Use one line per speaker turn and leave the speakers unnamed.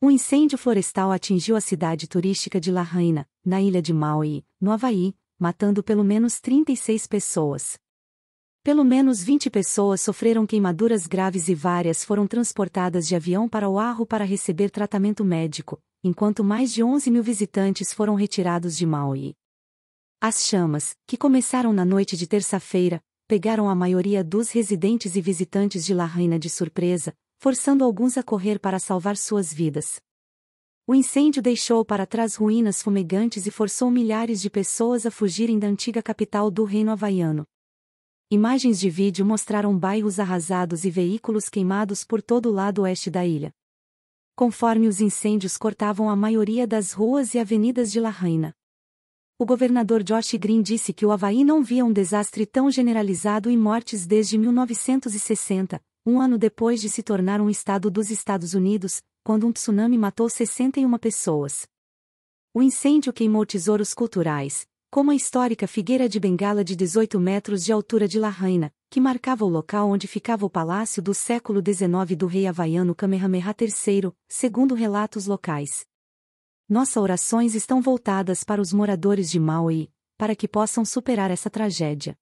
Um incêndio florestal atingiu a cidade turística de Lahaina, na ilha de Maui, no Havaí, matando pelo menos 36 pessoas. Pelo menos 20 pessoas sofreram queimaduras graves e várias foram transportadas de avião para Oahu para receber tratamento médico, enquanto mais de 11 mil visitantes foram retirados de Maui. As chamas, que começaram na noite de terça-feira, pegaram a maioria dos residentes e visitantes de Lahaina de surpresa, forçando alguns a correr para salvar suas vidas. O incêndio deixou para trás ruínas fumegantes e forçou milhares de pessoas a fugirem da antiga capital do reino havaiano. Imagens de vídeo mostraram bairros arrasados e veículos queimados por todo o lado oeste da ilha. Conforme os incêndios cortavam a maioria das ruas e avenidas de La O governador Josh Green disse que o Havaí não via um desastre tão generalizado e mortes desde 1960, um ano depois de se tornar um estado dos Estados Unidos, quando um tsunami matou 61 pessoas. O incêndio queimou tesouros culturais, como a histórica figueira de Bengala de 18 metros de altura de Lahaina, que marcava o local onde ficava o palácio do século XIX do rei havaiano Kamehameha III, segundo relatos locais. Nossas orações estão voltadas para os moradores de Maui,
para que possam superar essa tragédia.